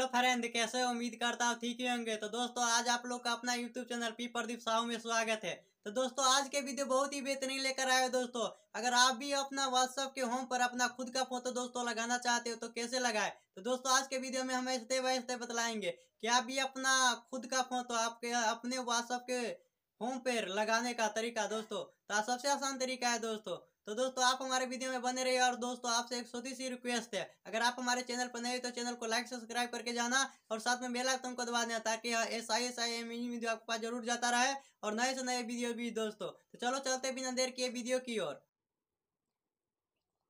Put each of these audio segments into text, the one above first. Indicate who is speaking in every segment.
Speaker 1: hello friend कैसे उम्मीद करता हूँ ठीक ही होंगे तो दोस्तों आज आप लोग का अपना YouTube channel P Pradeep Sahu में स्वागत है तो दोस्तों आज के वीडियो बहुत ही बेहतरीन लेकर आए हो दोस्तों अगर आप भी अपना व्हाट्सअप के होम पर अपना खुद का फोटो दोस्तों लगाना चाहते हो तो कैसे लगाए तो दोस्तों आज के वीडियो में हम स्टेप बाय स्टेप बतलाएंगे कि आप भी अपना खुद का फोटो आपके अपने व्हाट्सअप के होम पेयर लगाने का तरीका दोस्तों तो सबसे आसान तरीका है दोस्तों तो दोस्तों आप हमारे वीडियो में बने रहिए और दोस्तों आपसे एक छोटी सी रिक्वेस्ट है अगर आप हमारे चैनल पर नए हो तो चैनल को लाइक सब्सक्राइब करके जाना और साथ में बेल आइकन को दबा देना ताकि S I S I M video आपके पास जरूर जाता रहे और नए से नए वीडियो भी दोस्तों तो चलो चलते बिना देर के वीडियो की ओर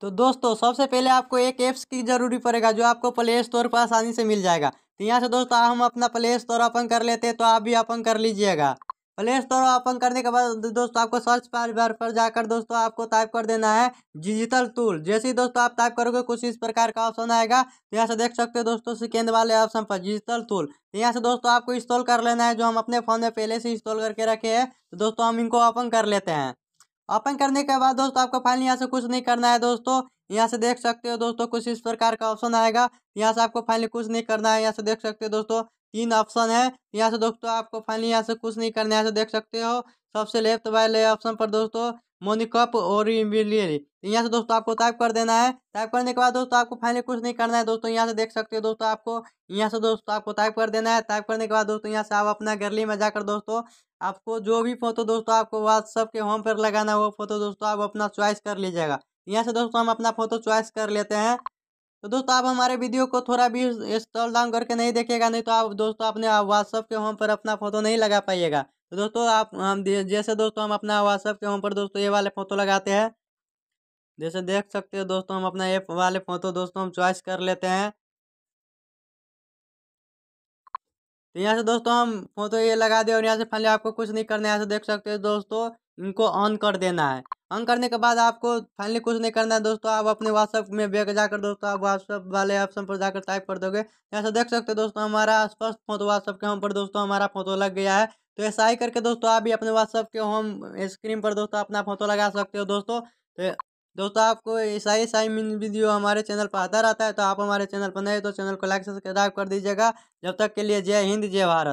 Speaker 1: तो दोस्तों सबसे पहले आपको एक ऐप्स की जरूरी पड़ेगा जो आपको प्ले स्टोर पर आसानी से मिल जाएगा तो यहाँ से दोस्तों हम अपना प्ले स्टोर ओपन कर लेते हैं तो आप भी ओपन कर लीजिएगा प्ले स्टोर ओपन करने के बाद दोस्तों आपको सर्च बार पर जाकर दोस्तों आपको टाइप कर देना है डिजिटल टूल जैसे ही दोस्तों आप टाइप करोगे कुछ इस प्रकार का ऑप्शन आएगा तो यहाँ से देख सकते हो दोस्तों सेकेंड वाले ऑप्शन पर डिजिटल टूल तो यहाँ से दोस्तों आपको इंस्टॉल कर लेना है जो हम अपने फ़ोन में पहले से इंस्टॉल करके रखे हैं तो दोस्तों हम इनको ओपन कर लेते हैं ओपन करने के बाद दोस्तों आपको फाइनल यहाँ से कुछ नहीं करना है दोस्तों यहाँ से देख सकते हो दोस्तों कुछ इस प्रकार का ऑप्शन आएगा यहाँ से आपको फाइल कुछ नहीं करना है यहाँ से देख सकते हो दोस्तों तीन ऑप्शन है यहाँ से दोस्तों आपको फाइनली यहाँ से कुछ नहीं करना है यहाँ से देख सकते हो सबसे लेफ्ट वाले ऑप्शन पर दोस्तों मोनिकप और यहाँ से दोस्तों आपको टाइप कर देना है टाइप करने के बाद दोस्तों आपको फाइनली कुछ नहीं करना है दोस्तों यहाँ से देख सकते हो दोस्तों आपको यहाँ से दोस्तों आपको टाइप कर देना है टाइप करने के बाद दोस्तों यहाँ से आप अपना गैलरी में जाकर दोस्तों आपको जो भी फोटो दोस्तों आपको व्हाट्सअप के होम पर लगाना है वो फोटो दोस्तों आप अपना चॉइस कर लीजिएगा यहाँ से दोस्तों हम अपना फोटो चॉइस कर लेते हैं तो दोस्तों आप हमारे वीडियो को थोड़ा भी स्टॉल डाउन करके नहीं देखेगा नहीं तो आप दोस्तों अपने व्हाट्सअप के होम पर अपना फोटो नहीं लगा पाइएगा तो दोस्तों आप हम जैसे दोस्तों हम अपना व्हाट्सअप के होम पर दोस्तों ये वाले फोटो लगाते हैं जैसे देख सकते हो दोस्तों हम अपना ये वाले फोटो दोस्तों हम चॉइस कर लेते हैं तो यहाँ से दोस्तों हम फोटो ये लगा दे और यहाँ से फाइनली आपको कुछ नहीं करना है यहाँ से देख सकते हो दोस्तों इनको ऑन कर देना है ऑन करने के बाद आपको फाइनली कुछ नहीं करना है दोस्तों आप अपने व्हाट्सअप में बैग जाकर दोस्तों आप व्हाट्सअप वाले ऑप्शन पर जाकर टाइप कर दोगे यहाँ से देख सकते हो दोस्तों हमारा स्पष्ट फोटो व्हाट्सअप के हम पर दोस्तों हमारा फोटो लग गया है तो ऐसा ही करके दोस्तों आप भी अपने व्हाट्सअप के होम स्क्रीन पर दोस्तों अपना फोटो लगा सकते हो दोस्तों तो दोस्तों आपको ऐसा ही ऐसा ही वीडियो हमारे चैनल पर आता रहता है तो आप हमारे चैनल पर नए तो चैनल को लाइक सब्सक्राइब कर दीजिएगा जब तक के लिए जय हिंद जय भारत